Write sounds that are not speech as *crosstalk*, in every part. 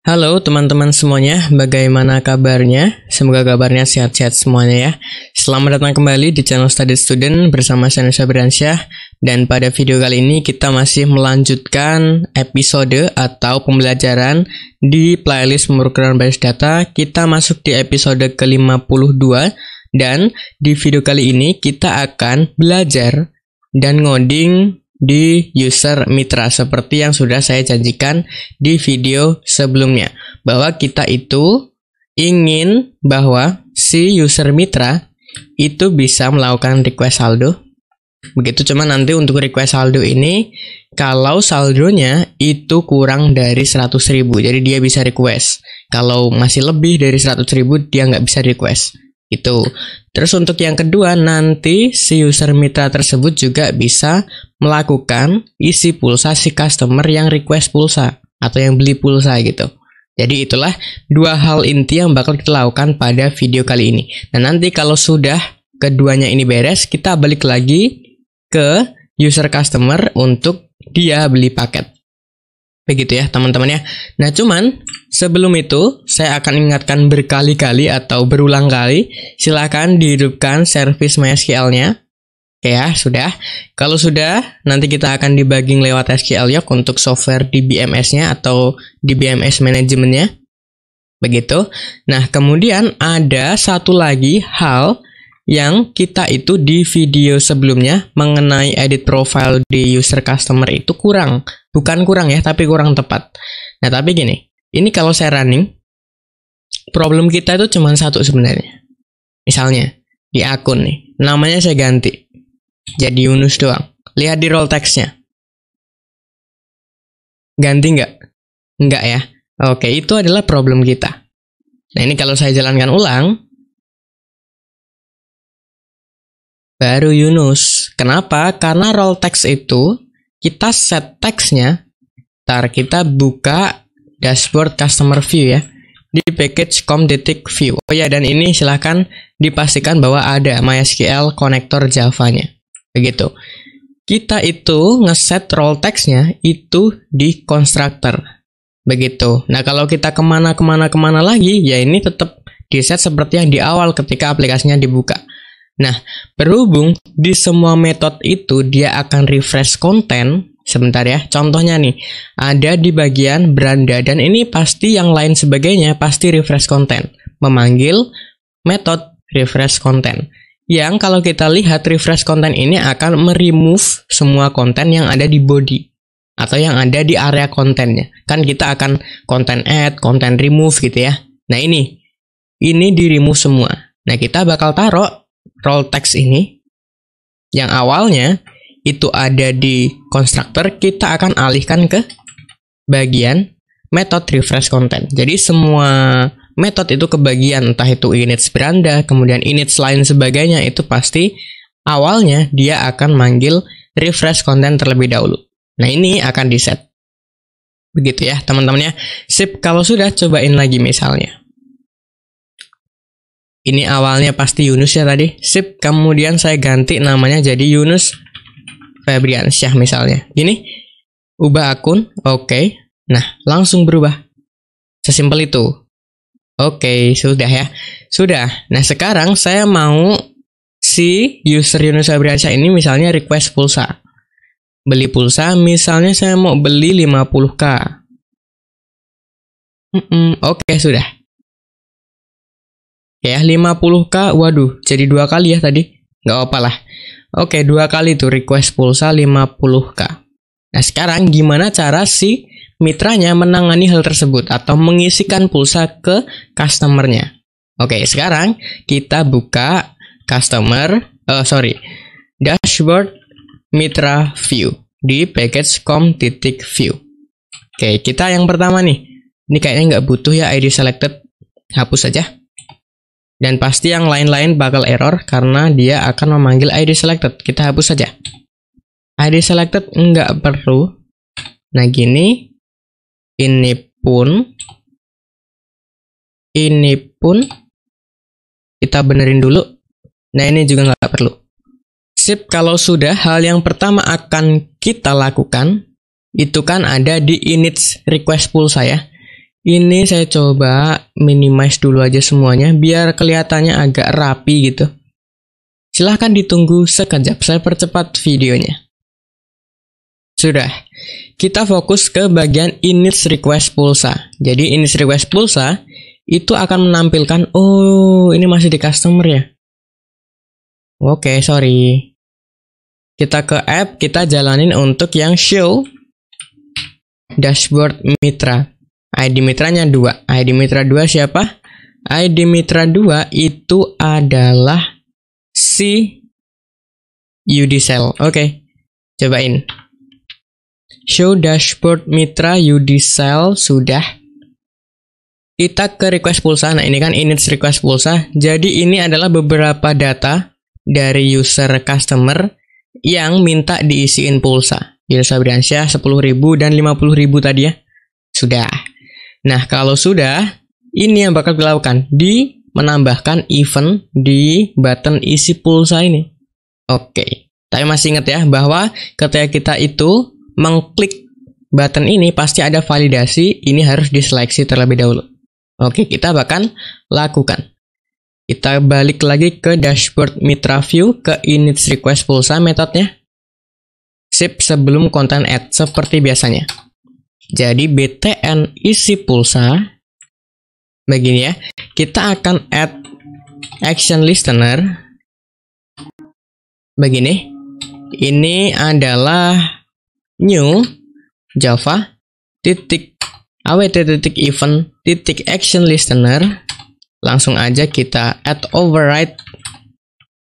Halo teman-teman semuanya, bagaimana kabarnya? Semoga kabarnya sehat-sehat semuanya ya. Selamat datang kembali di channel Study Student bersama saya Nusa Dan pada video kali ini kita masih melanjutkan episode atau pembelajaran di playlist pemrograman basis data. Kita masuk di episode ke-52 dan di video kali ini kita akan belajar dan ngoding di user mitra seperti yang sudah saya janjikan di video sebelumnya bahwa kita itu ingin bahwa si user mitra itu bisa melakukan request saldo begitu cuma nanti untuk request saldo ini kalau saldonya itu kurang dari 100.000 jadi dia bisa request kalau masih lebih dari 100.000 dia nggak bisa request itu. Terus untuk yang kedua, nanti si user mitra tersebut juga bisa melakukan isi pulsa si customer yang request pulsa atau yang beli pulsa gitu. Jadi itulah dua hal inti yang bakal kita lakukan pada video kali ini. Nah nanti kalau sudah keduanya ini beres, kita balik lagi ke user customer untuk dia beli paket. Begitu ya teman-teman ya. Nah cuman sebelum itu saya akan ingatkan berkali-kali atau berulang kali silahkan dihidupkan service MySQL-nya. Oke ya, sudah. Kalau sudah, nanti kita akan debugging lewat SQL Yoke ya untuk software di bms nya atau di DBMS manajemennya. Begitu. Nah, kemudian ada satu lagi hal yang kita itu di video sebelumnya mengenai edit profile di user customer itu kurang. Bukan kurang ya, tapi kurang tepat. Nah, tapi gini, ini kalau saya running, problem kita itu cuma satu sebenarnya. Misalnya, di akun nih, namanya saya ganti. Jadi Yunus doang. Lihat di role text-nya. Ganti nggak? Nggak ya? Oke, itu adalah problem kita. Nah, ini kalau saya jalankan ulang, Baru Yunus. Kenapa? Karena role text itu kita set teksnya. Ntar kita buka dashboard customer view ya di package com.detik view. Oh ya, dan ini silahkan dipastikan bahwa ada MySQL konektor javanya. Begitu. Kita itu ngeset role textnya itu di constructor. Begitu. Nah, kalau kita kemana-kemana-kemana lagi, ya ini tetap di set seperti yang di awal ketika aplikasinya dibuka. Nah, berhubung di semua metode itu dia akan refresh konten, sebentar ya. Contohnya nih, ada di bagian beranda dan ini pasti yang lain sebagainya pasti refresh konten. Memanggil metode refresh konten. Yang kalau kita lihat refresh konten ini akan meremove semua konten yang ada di body atau yang ada di area kontennya. Kan kita akan konten add, konten remove gitu ya. Nah ini, ini di remove semua. Nah kita bakal taruh Role text ini yang awalnya itu ada di constructor kita akan alihkan ke bagian method refresh content. Jadi semua method itu ke bagian entah itu init beranda, kemudian init lain sebagainya itu pasti awalnya dia akan manggil refresh content terlebih dahulu. Nah, ini akan di set. Begitu ya, teman temannya ya. Sip, kalau sudah cobain lagi misalnya. Ini awalnya pasti Yunus ya tadi. Sip, kemudian saya ganti namanya jadi Yunus Febrian Syah misalnya. Gini, ubah akun, oke. Okay. Nah, langsung berubah. Sesimpel itu. Oke, okay, sudah ya. Sudah. Nah, sekarang saya mau si user Yunus Febriansyah ini misalnya request pulsa. Beli pulsa, misalnya saya mau beli 50k. Mm -mm, Oke, okay, sudah. Ya, 50k. Waduh, jadi dua kali ya tadi. Nggak apa lah. Oke, dua kali tuh request pulsa 50k. Nah, sekarang gimana cara si mitranya menangani hal tersebut atau mengisikan pulsa ke customernya? Oke, sekarang kita buka customer, uh, sorry, dashboard mitra view di package.com.view. Oke, kita yang pertama nih. Ini kayaknya nggak butuh ya ID selected. Hapus saja. Dan pasti yang lain-lain bakal error karena dia akan memanggil id selected. Kita hapus saja. id selected nggak perlu. Nah gini, ini pun, ini pun kita benerin dulu. Nah ini juga nggak perlu. Sip, kalau sudah hal yang pertama akan kita lakukan itu kan ada di init request pool saya. Ini saya coba minimize dulu aja semuanya biar kelihatannya agak rapi gitu. Silahkan ditunggu sekejap, saya percepat videonya. Sudah, kita fokus ke bagian init request pulsa. Jadi init request pulsa itu akan menampilkan, oh ini masih di customer ya. Oke, sorry. Kita ke app, kita jalanin untuk yang show dashboard mitra. ID mitranya 2. ID mitra 2 siapa? ID mitra 2 itu adalah si Udicell. Oke, okay. cobain. Show dashboard mitra Udicell sudah. Kita ke request pulsa. Nah, ini kan init request pulsa. Jadi ini adalah beberapa data dari user customer yang minta diisiin pulsa. Yunus Fabriansyah 10.000 dan 50.000 tadi ya. Sudah. Nah, kalau sudah, ini yang bakal dilakukan di menambahkan event di button isi pulsa ini. Oke. Okay. Tapi masih ingat ya bahwa ketika kita itu mengklik button ini pasti ada validasi, ini harus diseleksi terlebih dahulu. Oke, okay, kita bahkan lakukan. Kita balik lagi ke dashboard Mitra View ke init request pulsa metodenya. Sip sebelum konten add seperti biasanya. Jadi btn isi pulsa begini ya. Kita akan add action listener begini. Ini adalah new java titik awt titik event titik action listener langsung aja kita add override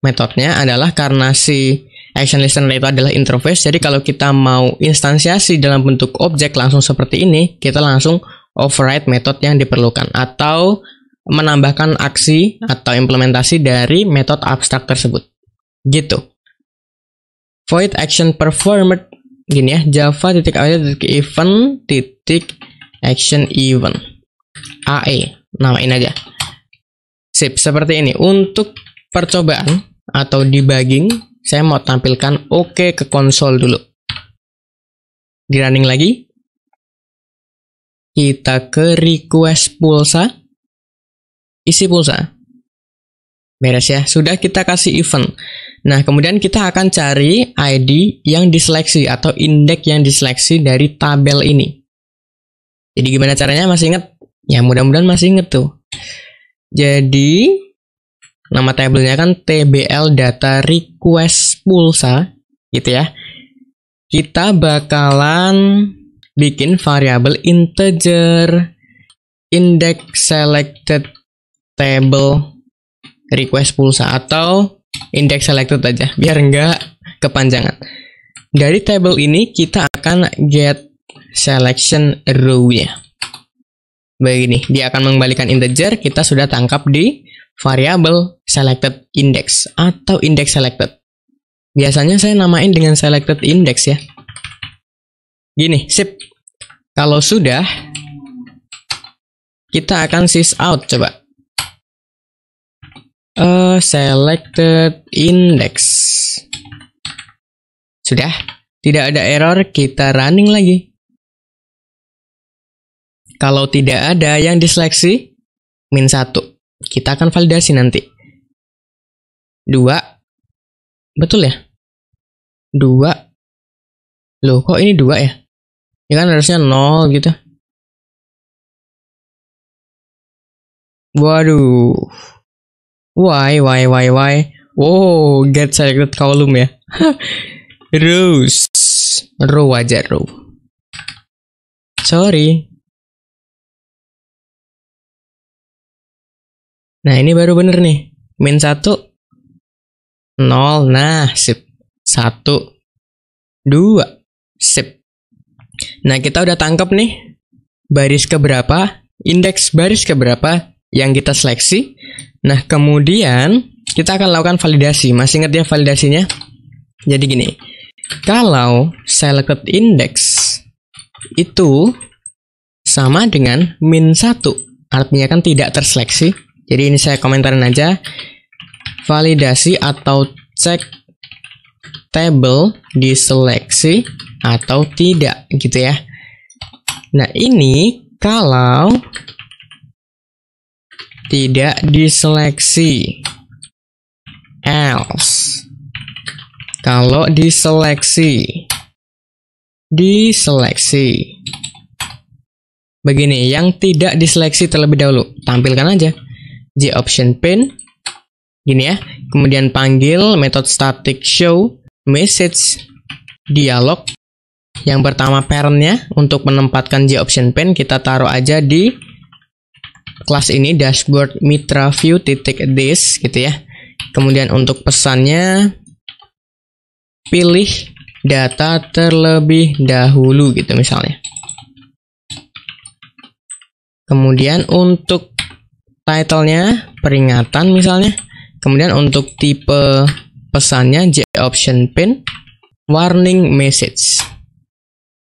metodenya adalah karena si action listener itu adalah interface. Jadi kalau kita mau instansiasi dalam bentuk objek langsung seperti ini, kita langsung override metode yang diperlukan atau menambahkan aksi atau implementasi dari metode abstrak tersebut. Gitu. Void action performed gini ya, java titik titik event titik action event AE namain aja. Sip, seperti ini. Untuk percobaan atau debugging saya mau tampilkan OK ke konsol dulu. Di running lagi. Kita ke request pulsa. Isi pulsa. Beres ya. Sudah kita kasih event. Nah, kemudian kita akan cari ID yang diseleksi atau indeks yang diseleksi dari tabel ini. Jadi gimana caranya masih ingat? Ya mudah-mudahan masih ingat tuh. Jadi nama tabelnya kan TBL data request request pulsa gitu ya kita bakalan bikin variabel integer index selected table request pulsa atau index selected aja biar enggak kepanjangan dari table ini kita akan get selection row-nya begini dia akan mengembalikan integer kita sudah tangkap di variable selected index atau index selected. Biasanya saya namain dengan selected index ya. Gini, sip. Kalau sudah, kita akan sys out coba. Uh, selected index. Sudah, tidak ada error, kita running lagi. Kalau tidak ada yang diseleksi, min 1. Kita akan validasi nanti. Dua. Betul ya? Dua. Loh, kok ini dua ya? Ya kan harusnya nol gitu. Waduh. Why, why, why, why? Wow, get selected column ya. *laughs* Rose. Row aja, row. Sorry, Nah, ini baru bener nih. Min 1, 0. Nah, sip. 1, 2, sip. Nah, kita udah tangkap nih baris keberapa, indeks baris keberapa yang kita seleksi. Nah, kemudian kita akan lakukan validasi. Masih ingat ya validasinya? Jadi gini, kalau selected index itu sama dengan min 1, artinya kan tidak terseleksi jadi ini saya komentarin aja. Validasi atau cek table diseleksi atau tidak gitu ya. Nah, ini kalau tidak diseleksi else kalau diseleksi diseleksi begini yang tidak diseleksi terlebih dahulu tampilkan aja j option pin gini ya kemudian panggil method static show message dialog yang pertama parentnya untuk menempatkan j option pin kita taruh aja di kelas ini dashboard mitra view titik this gitu ya kemudian untuk pesannya pilih data terlebih dahulu gitu misalnya kemudian untuk Title-nya peringatan misalnya kemudian untuk tipe pesannya J option pin warning message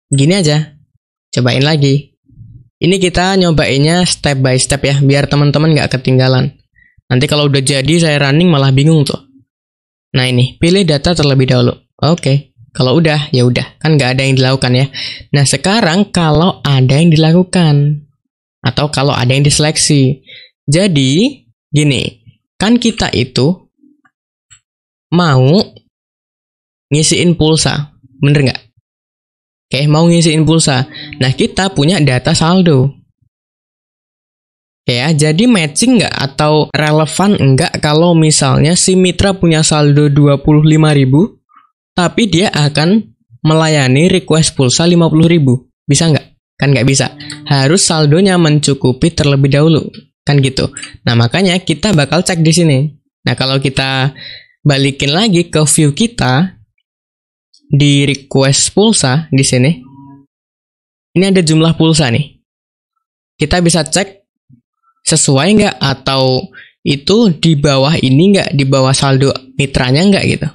gini aja cobain lagi ini kita nyobainnya step by step ya biar teman-teman nggak ketinggalan nanti kalau udah jadi saya running malah bingung tuh nah ini pilih data terlebih dahulu oke okay. Kalau udah, ya udah, kan nggak ada yang dilakukan ya. Nah sekarang kalau ada yang dilakukan atau kalau ada yang diseleksi, jadi, gini, kan kita itu mau ngisiin pulsa, bener nggak? Oke, mau ngisiin pulsa. Nah, kita punya data saldo. Oke Ya, jadi matching nggak atau relevan nggak kalau misalnya si mitra punya saldo 25.000 tapi dia akan melayani request pulsa 50.000. Bisa nggak? Kan nggak bisa. Harus saldonya mencukupi terlebih dahulu. Kan gitu. Nah, makanya kita bakal cek di sini. Nah, kalau kita balikin lagi ke view kita di request pulsa di sini. Ini ada jumlah pulsa nih. Kita bisa cek sesuai nggak atau itu di bawah ini nggak, di bawah saldo mitranya nggak gitu.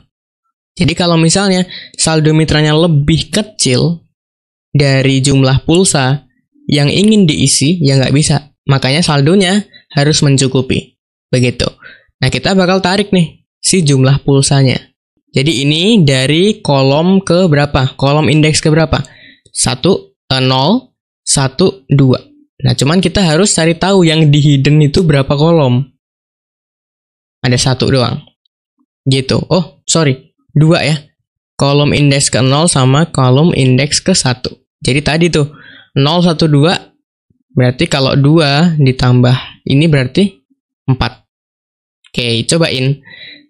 Jadi kalau misalnya saldo mitranya lebih kecil dari jumlah pulsa yang ingin diisi, ya nggak bisa. Makanya saldonya harus mencukupi. Begitu. Nah, kita bakal tarik nih si jumlah pulsanya. Jadi ini dari kolom ke berapa? Kolom indeks ke berapa? 1, 0, 1, 2. Nah, cuman kita harus cari tahu yang di hidden itu berapa kolom. Ada satu doang. Gitu. Oh, sorry. Dua ya. Kolom indeks ke 0 sama kolom indeks ke 1. Jadi tadi tuh 0, 1, 2 Berarti kalau 2 ditambah ini berarti 4. Oke, cobain.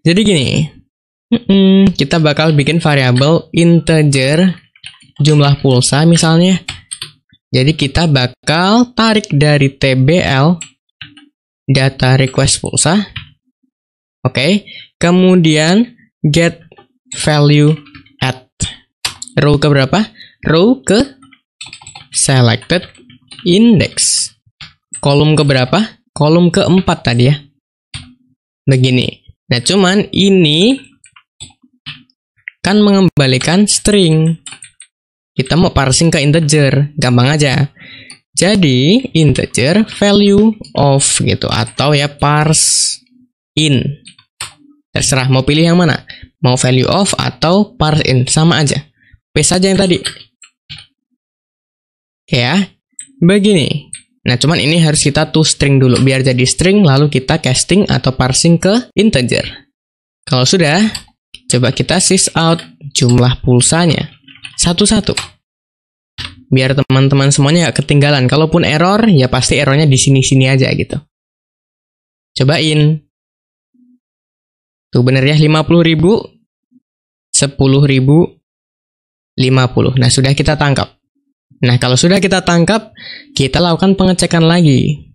Jadi gini, kita bakal bikin variabel integer jumlah pulsa misalnya. Jadi kita bakal tarik dari TBL data request pulsa. Oke, kemudian get value at row ke berapa? Row ke selected indeks. Kolom keberapa? Kolom keempat tadi ya. Begini. Nah, cuman ini kan mengembalikan string. Kita mau parsing ke integer, gampang aja. Jadi, integer value of gitu atau ya parse in. Terserah mau pilih yang mana. Mau value of atau parse in, sama aja. Paste saja yang tadi. Ya, begini. Nah, cuman ini harus kita to string dulu biar jadi string lalu kita casting atau parsing ke integer. Kalau sudah, coba kita sys out jumlah pulsanya satu-satu. Biar teman-teman semuanya nggak ketinggalan. Kalaupun error, ya pasti errornya di sini-sini aja gitu. Cobain. Tuh bener ya, 50 ribu, 10 ribu, 50. Nah, sudah kita tangkap. Nah, kalau sudah kita tangkap, kita lakukan pengecekan lagi.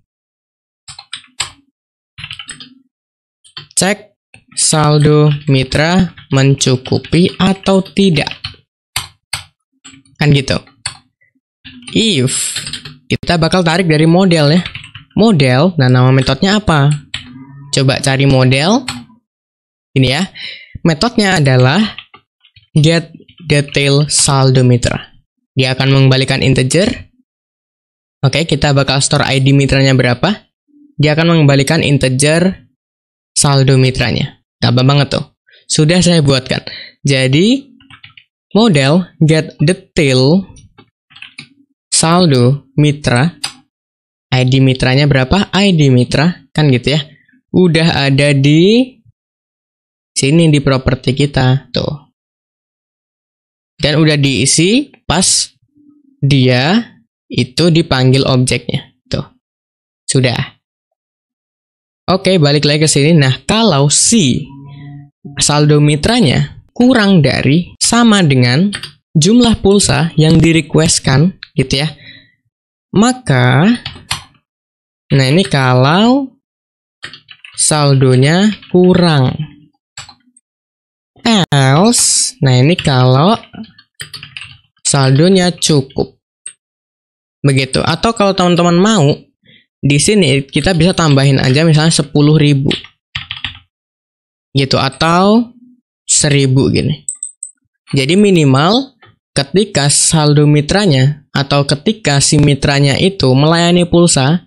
Cek saldo mitra mencukupi atau tidak. Kan gitu. If kita bakal tarik dari model ya. Model, nah nama metodenya apa? Coba cari model. Ini ya. Metodenya adalah get detail saldo mitra. Dia akan mengembalikan integer. Oke, kita bakal store ID mitranya berapa. Dia akan mengembalikan integer saldo mitranya. Gampang banget tuh. Sudah saya buatkan. Jadi, model get detail saldo mitra. ID mitranya berapa? ID mitra, kan gitu ya. Udah ada di sini di properti kita. Tuh dan udah diisi pas dia itu dipanggil objeknya. Tuh. Sudah. Oke, balik lagi ke sini. Nah, kalau si saldo mitranya kurang dari sama dengan jumlah pulsa yang direquestkan gitu ya. Maka nah ini kalau saldonya kurang else Nah, ini kalau saldonya cukup. Begitu. Atau kalau teman-teman mau, di sini kita bisa tambahin aja misalnya 10.000. Gitu atau 1000 gini. Jadi minimal ketika saldo mitranya atau ketika si mitranya itu melayani pulsa,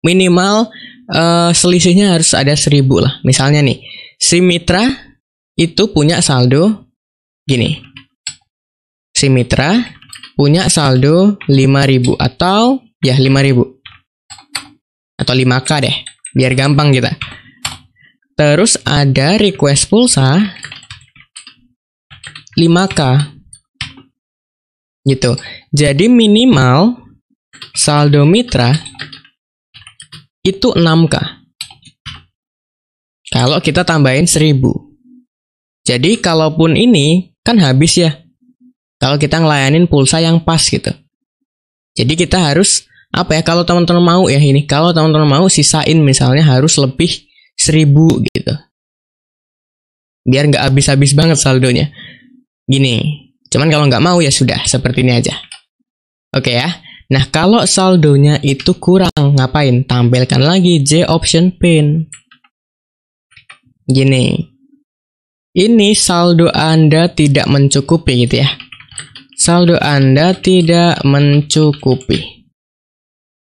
minimal uh, selisihnya harus ada 1000 lah. Misalnya nih, si mitra itu punya saldo gini. Si mitra punya saldo 5000 atau ya 5000 atau 5k deh, biar gampang kita. Terus ada request pulsa 5k. Gitu. Jadi minimal saldo mitra itu 6k. Kalau kita tambahin 1000. Jadi kalaupun ini kan habis ya kalau kita ngelayanin pulsa yang pas gitu. Jadi kita harus apa ya kalau teman-teman mau ya ini kalau teman-teman mau sisain misalnya harus lebih seribu gitu biar nggak habis-habis banget saldonya gini cuman kalau nggak mau ya sudah seperti ini aja oke ya nah kalau saldonya itu kurang ngapain tampilkan lagi J option pin gini ini saldo Anda tidak mencukupi gitu ya. Saldo Anda tidak mencukupi.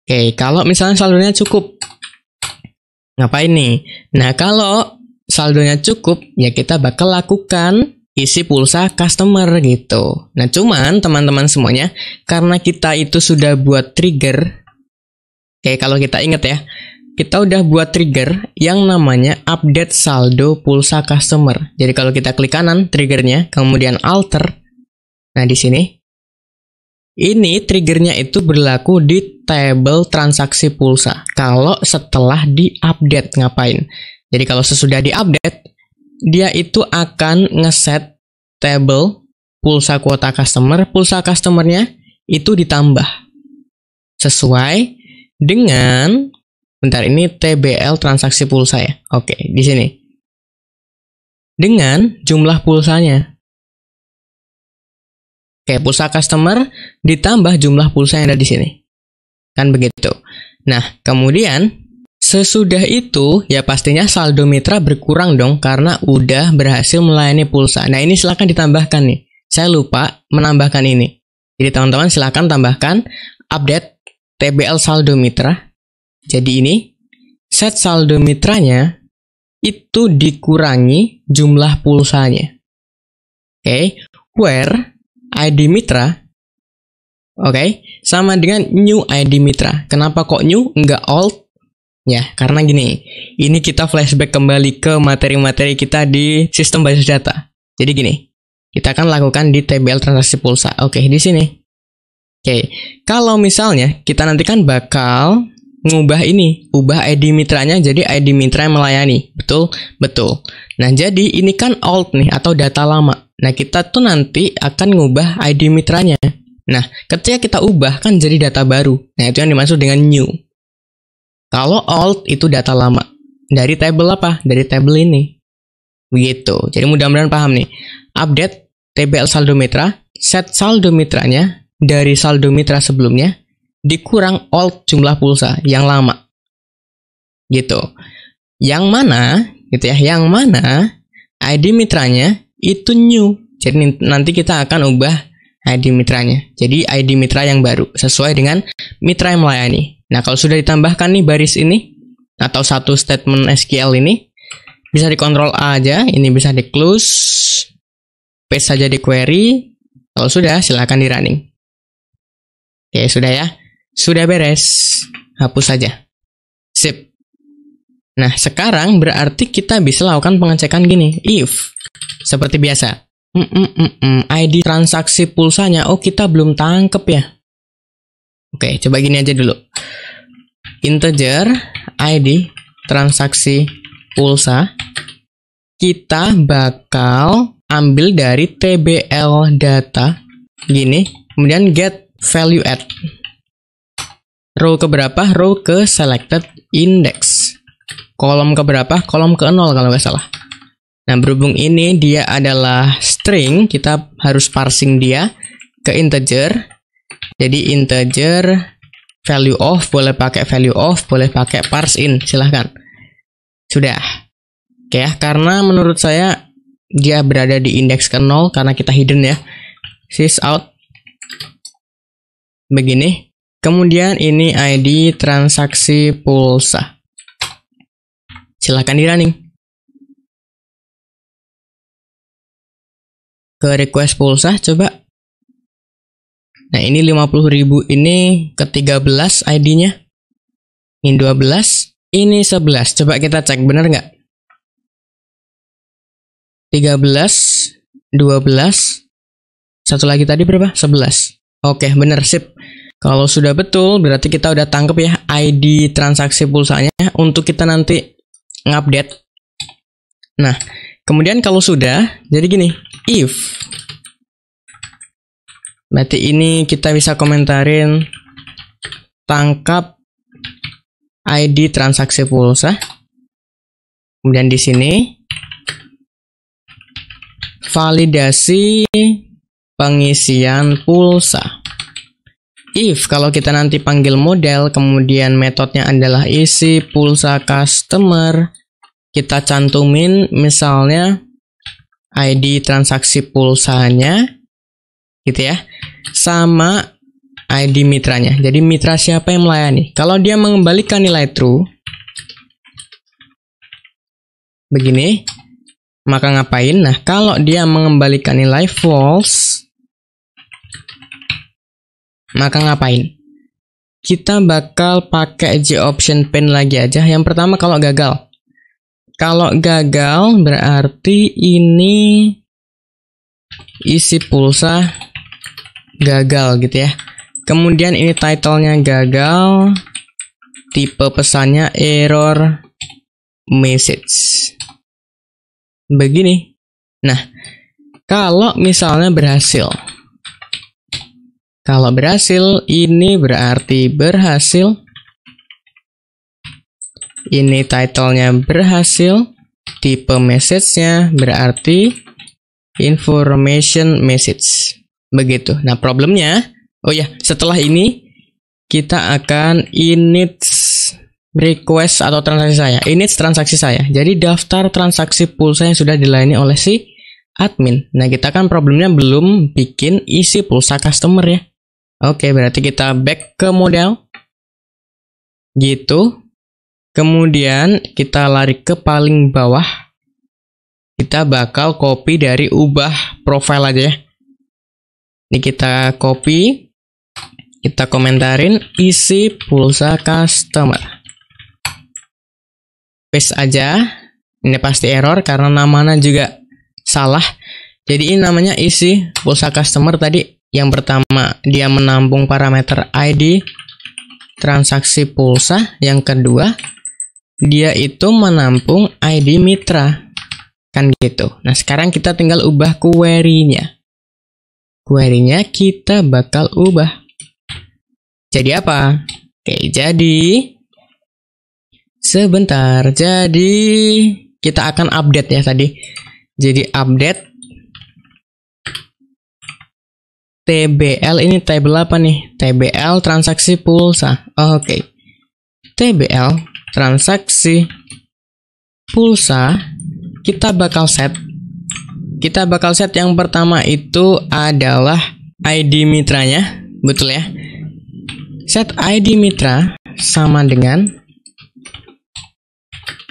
Oke, kalau misalnya saldonya cukup, ngapain nih? Nah, kalau saldonya cukup, ya kita bakal lakukan isi pulsa customer gitu. Nah, cuman teman-teman semuanya, karena kita itu sudah buat trigger, oke, kalau kita ingat ya, kita udah buat trigger yang namanya update saldo pulsa customer. Jadi kalau kita klik kanan triggernya, kemudian alter. Nah, di sini ini triggernya itu berlaku di table transaksi pulsa. Kalau setelah di-update ngapain? Jadi kalau sesudah di-update, dia itu akan ngeset table pulsa kuota customer, pulsa customernya itu ditambah sesuai dengan Bentar, ini TBL transaksi pulsa ya. Oke, di sini. Dengan jumlah pulsanya. Oke, pulsa customer ditambah jumlah pulsa yang ada di sini. Kan begitu. Nah, kemudian Sesudah itu, ya pastinya saldo mitra berkurang dong karena udah berhasil melayani pulsa. Nah ini silahkan ditambahkan nih. Saya lupa menambahkan ini. Jadi teman-teman silahkan tambahkan update TBL saldo mitra jadi ini, set saldo mitranya itu dikurangi jumlah pulsanya. Oke, okay? where ID mitra Oke, okay? sama dengan new ID mitra. Kenapa kok new nggak old? Ya, karena gini. Ini kita flashback kembali ke materi-materi kita di sistem basis data. Jadi gini, kita akan lakukan di TBL transaksi pulsa. Oke, okay, di sini. Oke, okay. kalau misalnya kita nantikan bakal ngubah ini, ubah ID mitranya jadi ID mitra yang melayani. Betul? Betul. Nah, jadi ini kan old nih atau data lama. Nah, kita tuh nanti akan ngubah ID mitranya. Nah, ketika kita ubah kan jadi data baru. Nah, itu yang dimaksud dengan new. Kalau old itu data lama. Dari table apa? Dari table ini. Begitu. Jadi mudah-mudahan paham nih. Update TBL saldo mitra, set saldo mitranya dari saldo mitra sebelumnya, dikurang old jumlah pulsa yang lama. Gitu. Yang mana, gitu ya, yang mana ID mitranya itu new. Jadi nanti kita akan ubah ID mitranya. Jadi ID mitra yang baru sesuai dengan mitra yang melayani. Nah, kalau sudah ditambahkan nih baris ini atau satu statement SQL ini bisa dikontrol A aja, ini bisa di close, paste saja di query. Kalau sudah, silahkan di running. Oke, sudah ya. Sudah beres, hapus saja. Sip. Nah, sekarang berarti kita bisa lakukan pengecekan gini, if. Seperti biasa. Mm -mm -mm. mm. ID transaksi pulsanya, oh kita belum tangkep ya. Oke, coba gini aja dulu. Integer ID transaksi pulsa kita bakal ambil dari TBL data gini, kemudian get value add. Row ke berapa Row ke selected index. Kolom ke berapa Kolom ke 0 kalau nggak salah. Nah, berhubung ini dia adalah string, kita harus parsing dia ke integer. Jadi integer value of boleh pakai value of, boleh pakai parse in, silahkan. Sudah. Oke ya, karena menurut saya dia berada di indeks ke 0 karena kita hidden ya. Sys out. Begini. Kemudian ini ID transaksi pulsa. Silahkan di running. Ke request pulsa coba. Nah ini 50.000 ini ke 13 ID-nya. Ini 12, ini 11. Coba kita cek benar nggak? 13, 12, satu lagi tadi berapa? 11. Oke, benar, sip. Kalau sudah betul, berarti kita udah tangkep ya ID transaksi pulsanya untuk kita nanti ngupdate. Nah, kemudian kalau sudah, jadi gini, if. Berarti ini kita bisa komentarin tangkap ID transaksi pulsa. Kemudian di sini validasi pengisian pulsa if kalau kita nanti panggil model, kemudian metodenya adalah isi pulsa customer, kita cantumin misalnya ID transaksi pulsanya, gitu ya, sama ID mitranya. Jadi mitra siapa yang melayani? Kalau dia mengembalikan nilai true, begini, maka ngapain? Nah, kalau dia mengembalikan nilai false, maka ngapain? Kita bakal pakai J option pen lagi aja. Yang pertama kalau gagal. Kalau gagal berarti ini isi pulsa gagal gitu ya. Kemudian ini title-nya gagal, tipe pesannya error message. Begini. Nah, kalau misalnya berhasil, kalau berhasil, ini berarti berhasil. Ini title berhasil. Tipe message-nya berarti information message. Begitu. Nah, problemnya, oh ya, setelah ini kita akan init request atau transaksi saya. Init transaksi saya. Jadi daftar transaksi pulsa yang sudah dilayani oleh si admin. Nah, kita kan problemnya belum bikin isi pulsa customer ya. Oke, berarti kita back ke model. Gitu. Kemudian kita lari ke paling bawah. Kita bakal copy dari ubah profile aja ya. Ini kita copy. Kita komentarin isi pulsa customer. Paste aja. Ini pasti error karena namanya juga salah. Jadi ini namanya isi pulsa customer tadi yang pertama, dia menampung parameter ID transaksi pulsa. Yang kedua, dia itu menampung ID mitra. Kan gitu. Nah, sekarang kita tinggal ubah query-nya. Query-nya kita bakal ubah. Jadi apa? Oke, jadi sebentar. Jadi kita akan update ya tadi. Jadi update TBL ini table apa nih? TBL transaksi pulsa. Oh, oke. Okay. TBL transaksi pulsa kita bakal set kita bakal set yang pertama itu adalah ID mitranya, betul ya? Set ID mitra sama dengan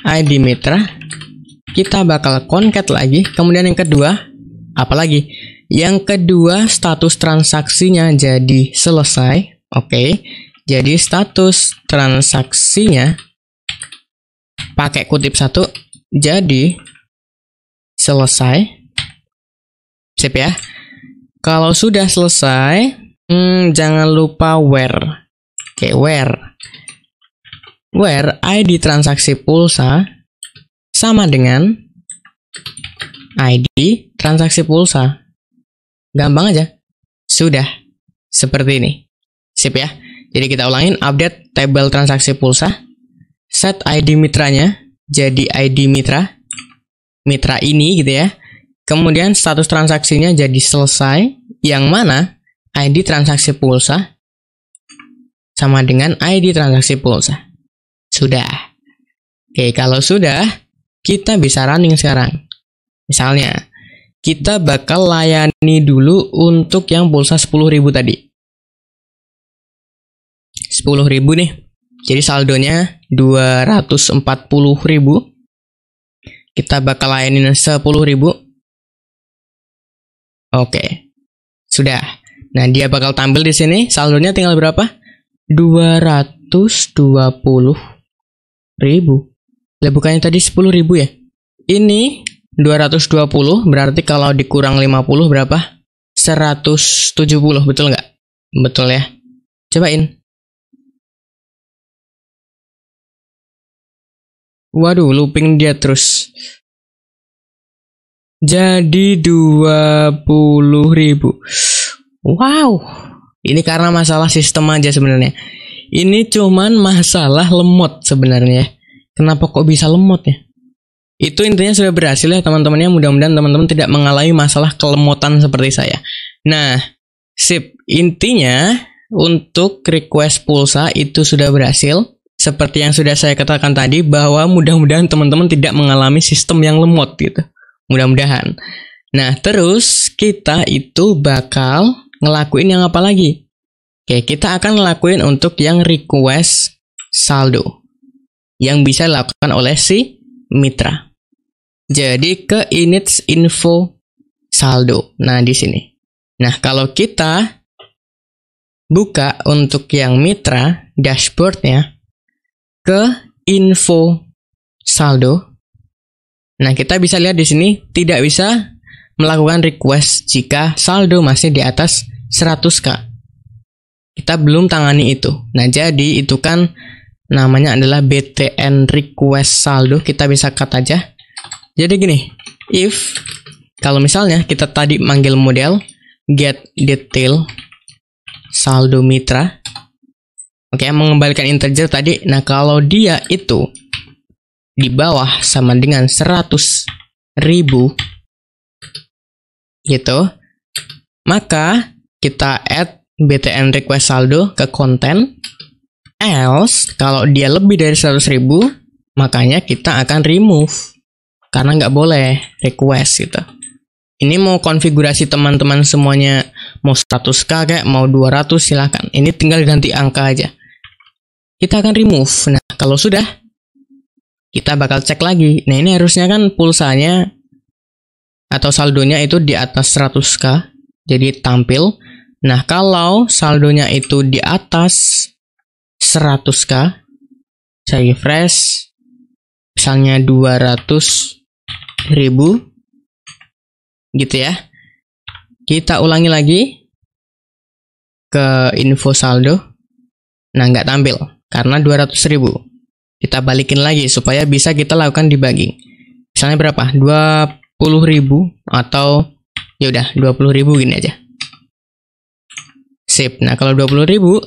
ID mitra kita bakal concat lagi. Kemudian yang kedua, apalagi yang kedua, status transaksinya jadi selesai. Oke. Okay. Jadi status transaksinya pakai kutip satu jadi selesai. Sip ya. Kalau sudah selesai, hmm, jangan lupa where. Oke, okay, where. Where ID transaksi pulsa sama dengan ID transaksi pulsa. Gampang aja. Sudah. Seperti ini. Sip ya. Jadi kita ulangin update table transaksi pulsa. Set ID mitranya jadi ID mitra. Mitra ini gitu ya. Kemudian status transaksinya jadi selesai. Yang mana ID transaksi pulsa sama dengan ID transaksi pulsa. Sudah. Oke, kalau sudah, kita bisa running sekarang. Misalnya, kita bakal layani dulu untuk yang pulsa 10.000 tadi. 10.000 nih. Jadi saldonya 240.000. Kita bakal layanin 10.000. Oke. Sudah. Nah, dia bakal tampil di sini saldonya tinggal berapa? 220.000. Lah bukannya tadi 10.000 ya? Ini 220 berarti kalau dikurang 50 berapa? 170, betul nggak? Betul ya. Cobain. Waduh, looping dia terus. Jadi 20.000. Wow. Ini karena masalah sistem aja sebenarnya. Ini cuman masalah lemot sebenarnya. Kenapa kok bisa lemot ya? Itu intinya sudah berhasil ya teman-temannya. Mudah-mudahan teman-teman tidak mengalami masalah kelemotan seperti saya. Nah, sip. Intinya untuk request pulsa itu sudah berhasil. Seperti yang sudah saya katakan tadi bahwa mudah-mudahan teman-teman tidak mengalami sistem yang lemot gitu. Mudah-mudahan. Nah, terus kita itu bakal ngelakuin yang apa lagi? Oke, kita akan ngelakuin untuk yang request saldo yang bisa dilakukan oleh si mitra. Jadi ke init info saldo. Nah, di sini. Nah, kalau kita buka untuk yang mitra dashboardnya ke info saldo. Nah, kita bisa lihat di sini tidak bisa melakukan request jika saldo masih di atas 100k. Kita belum tangani itu. Nah, jadi itu kan namanya adalah BTN request saldo. Kita bisa cut aja jadi gini, if kalau misalnya kita tadi manggil model get detail saldo mitra, oke okay, mengembalikan integer tadi. Nah kalau dia itu di bawah sama dengan 100 ribu gitu, maka kita add btn request saldo ke konten else kalau dia lebih dari 100 ribu makanya kita akan remove karena nggak boleh request gitu. Ini mau konfigurasi teman-teman semuanya mau status k kayak mau 200 silahkan. Ini tinggal ganti angka aja. Kita akan remove. Nah, kalau sudah kita bakal cek lagi. Nah, ini harusnya kan pulsanya atau saldonya itu di atas 100k. Jadi tampil. Nah, kalau saldonya itu di atas 100k, saya refresh misalnya 200 ribu gitu ya kita ulangi lagi ke info saldo nah nggak tampil karena 200 ribu kita balikin lagi supaya bisa kita lakukan debugging misalnya berapa 20 ribu atau ya udah 20 ribu gini aja sip nah kalau 20 ribu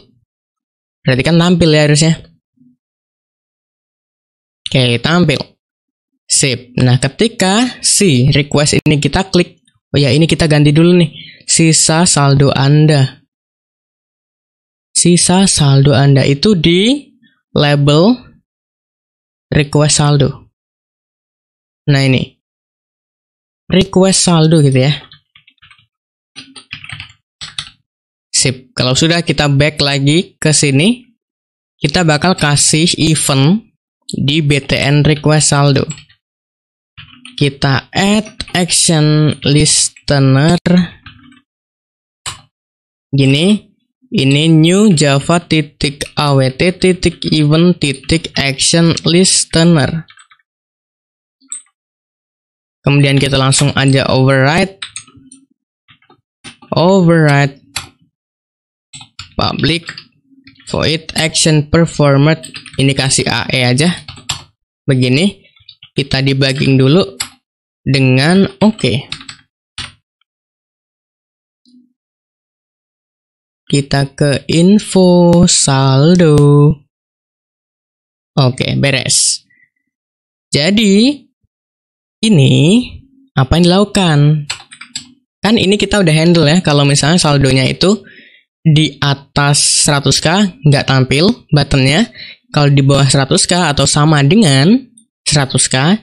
berarti kan tampil ya harusnya oke tampil Sip. Nah, ketika si request ini kita klik, oh ya ini kita ganti dulu nih, sisa saldo Anda. Sisa saldo Anda itu di label request saldo. Nah, ini. Request saldo gitu ya. Sip. Kalau sudah kita back lagi ke sini, kita bakal kasih event di BTN request saldo kita add action listener gini ini new java titik awt titik event titik action listener kemudian kita langsung aja override override public void action performer ini kasih AE aja begini kita debugging dulu dengan oke. Kita ke info saldo. Oke, okay, beres. Jadi, ini apa yang dilakukan? Kan ini kita udah handle ya, kalau misalnya saldonya itu di atas 100k nggak tampil buttonnya. Kalau di bawah 100k atau sama dengan 100k,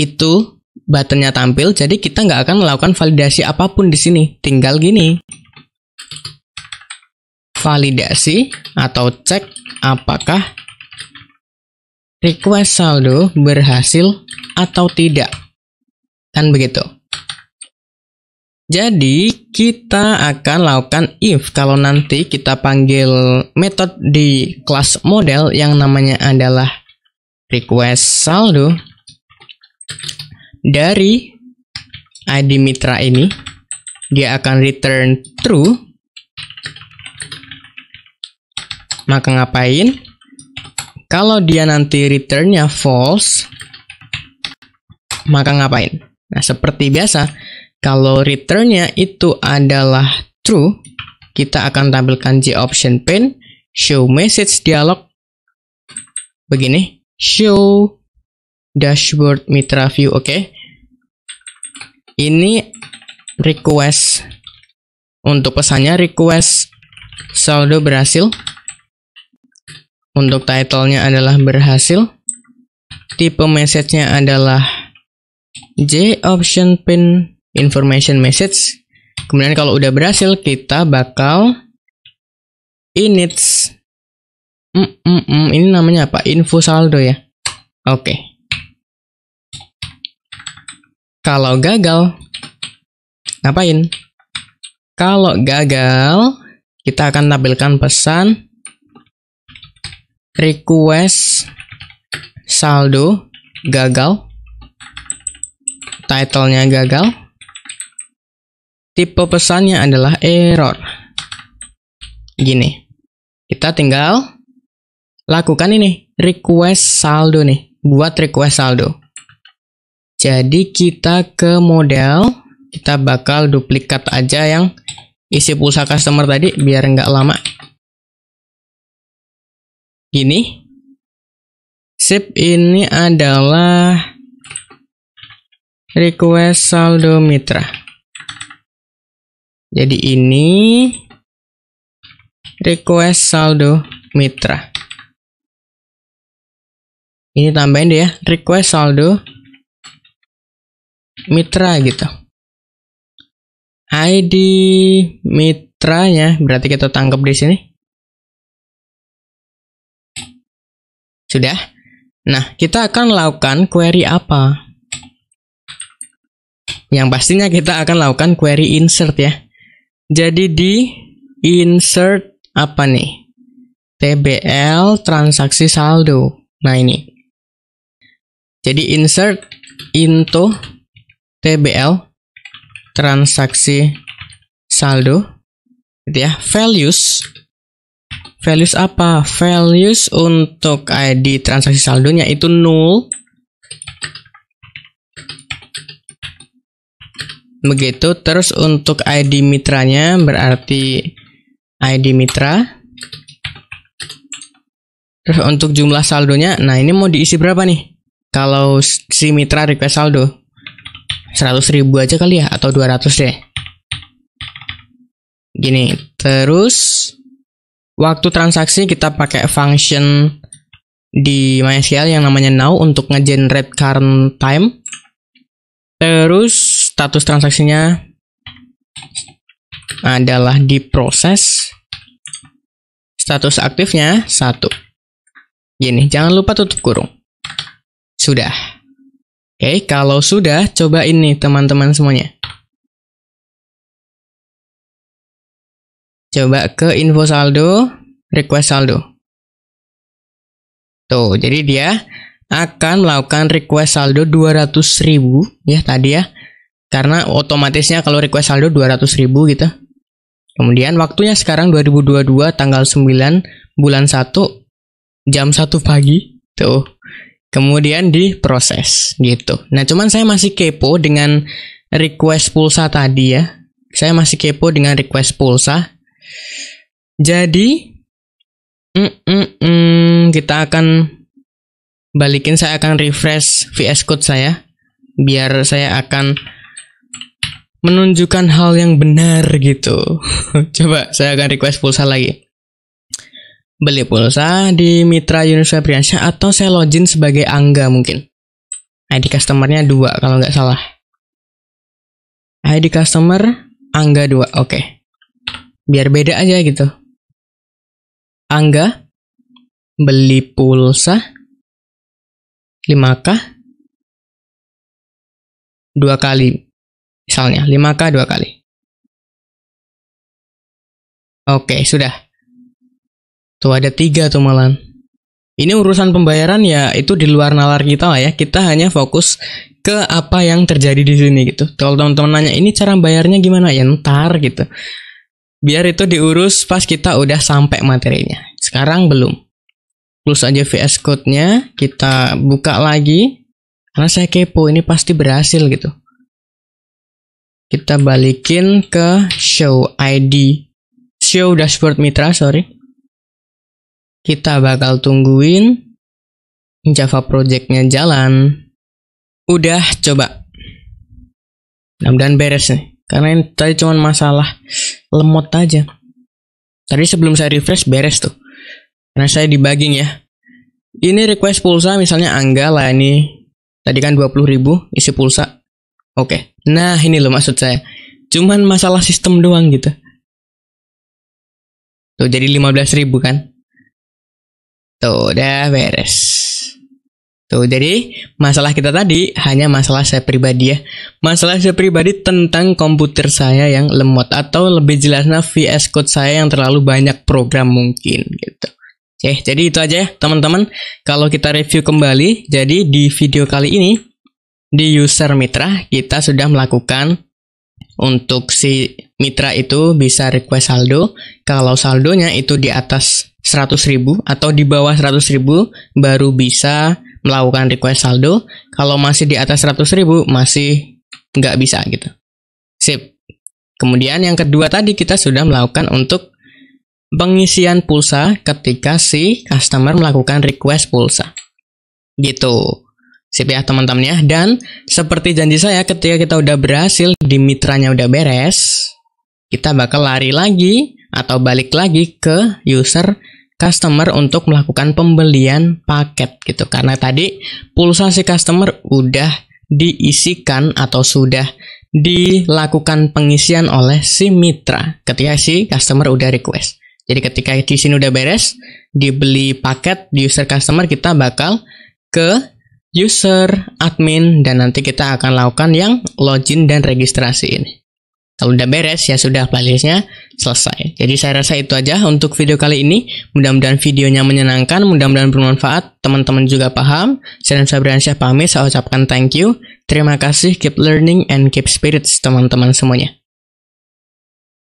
itu buttonnya tampil, jadi kita nggak akan melakukan validasi apapun di sini. Tinggal gini. Validasi atau cek apakah request saldo berhasil atau tidak. Kan begitu. Jadi, kita akan lakukan if kalau nanti kita panggil metode di kelas model yang namanya adalah request saldo dari ID mitra ini dia akan return true maka ngapain kalau dia nanti returnnya false maka ngapain nah seperti biasa kalau returnnya itu adalah true kita akan tampilkan J option pane show message dialog begini show dashboard mitra view oke okay? ini request untuk pesannya request saldo berhasil untuk title-nya adalah berhasil tipe message-nya adalah J option pin information message kemudian kalau udah berhasil kita bakal init. mm, mm, mm, ini namanya apa info saldo ya oke okay. Kalau gagal, ngapain? Kalau gagal, kita akan tampilkan pesan request saldo gagal. Titlenya gagal. Tipe pesannya adalah error. Gini. Kita tinggal lakukan ini request saldo nih, buat request saldo. Jadi kita ke model, kita bakal duplikat aja yang isi pulsa customer tadi biar nggak lama. Gini. Sip, ini adalah request saldo mitra. Jadi ini request saldo mitra. Ini tambahin deh ya, request saldo mitra gitu. ID mitranya berarti kita tangkap di sini. Sudah? Nah, kita akan lakukan query apa? Yang pastinya kita akan lakukan query insert ya. Jadi di insert apa nih? TBL transaksi saldo. Nah, ini. Jadi insert into TBL transaksi saldo gitu ya values values apa values untuk ID transaksi saldonya itu nol begitu terus untuk ID mitranya berarti ID mitra terus untuk jumlah saldonya nah ini mau diisi berapa nih kalau si mitra request saldo 100 ribu aja kali ya atau 200 deh gini terus waktu transaksi kita pakai function di MySQL yang namanya now untuk ngegenerate current time terus status transaksinya adalah di proses status aktifnya satu gini jangan lupa tutup kurung sudah Oke, eh, kalau sudah, coba ini teman-teman semuanya. Coba ke info saldo, request saldo. Tuh, jadi dia akan melakukan request saldo 200.000 ya tadi ya. Karena otomatisnya kalau request saldo 200.000 gitu. Kemudian waktunya sekarang 2022 tanggal 9 bulan 1 jam 1 pagi. Tuh kemudian diproses gitu. Nah, cuman saya masih kepo dengan request pulsa tadi ya. Saya masih kepo dengan request pulsa. Jadi mm, mm, mm, kita akan balikin saya akan refresh VS Code saya biar saya akan menunjukkan hal yang benar gitu. *laughs* Coba saya akan request pulsa lagi beli pulsa di mitra Yunus Febriansyah atau saya login sebagai Angga mungkin. Nah, ID customernya dua kalau nggak salah. ID customer Angga dua, oke. Okay. Biar beda aja gitu. Angga beli pulsa 5K dua kali misalnya 5K dua kali. Oke, okay, sudah. Tuh ada tiga tuh malan. Ini urusan pembayaran ya itu di luar nalar kita lah ya. Kita hanya fokus ke apa yang terjadi di sini gitu. Kalau teman-teman nanya ini cara bayarnya gimana ya ntar gitu. Biar itu diurus pas kita udah sampai materinya. Sekarang belum. Plus aja VS Code-nya kita buka lagi. Karena saya kepo ini pasti berhasil gitu. Kita balikin ke show ID. Show dashboard mitra, sorry kita bakal tungguin Java Projectnya jalan. Udah coba. Mudah-mudahan beres nih. Karena ini tadi cuma masalah lemot aja. Tadi sebelum saya refresh beres tuh. Karena saya dibagging ya. Ini request pulsa misalnya Angga lah ini. Tadi kan 20 ribu isi pulsa. Oke. Nah ini loh maksud saya. Cuman masalah sistem doang gitu. Tuh jadi 15 ribu kan. Tuh, udah beres. Tuh, jadi masalah kita tadi hanya masalah saya pribadi ya. Masalah saya pribadi tentang komputer saya yang lemot atau lebih jelasnya VS Code saya yang terlalu banyak program mungkin gitu. Oke, jadi itu aja ya teman-teman. Kalau kita review kembali, jadi di video kali ini di user mitra kita sudah melakukan untuk si mitra itu bisa request saldo. Kalau saldonya itu di atas 100 ribu atau di bawah 100 ribu baru bisa melakukan request saldo. Kalau masih di atas 100 ribu masih nggak bisa gitu. Sip. Kemudian yang kedua tadi kita sudah melakukan untuk pengisian pulsa ketika si customer melakukan request pulsa. Gitu. Sip ya teman-teman ya. Dan seperti janji saya ketika kita udah berhasil di mitranya udah beres, kita bakal lari lagi atau balik lagi ke user customer untuk melakukan pembelian paket gitu. Karena tadi pulsa si customer udah diisikan atau sudah dilakukan pengisian oleh si mitra ketika si customer udah request. Jadi ketika di sini udah beres, dibeli paket di user customer kita bakal ke user admin dan nanti kita akan lakukan yang login dan registrasi ini. Kalau udah beres ya sudah playlistnya selesai. Jadi saya rasa itu aja untuk video kali ini. Mudah-mudahan videonya menyenangkan, mudah-mudahan bermanfaat. Teman-teman juga paham. Saya dan saya pamit, saya ucapkan thank you. Terima kasih, keep learning and keep spirits teman-teman semuanya.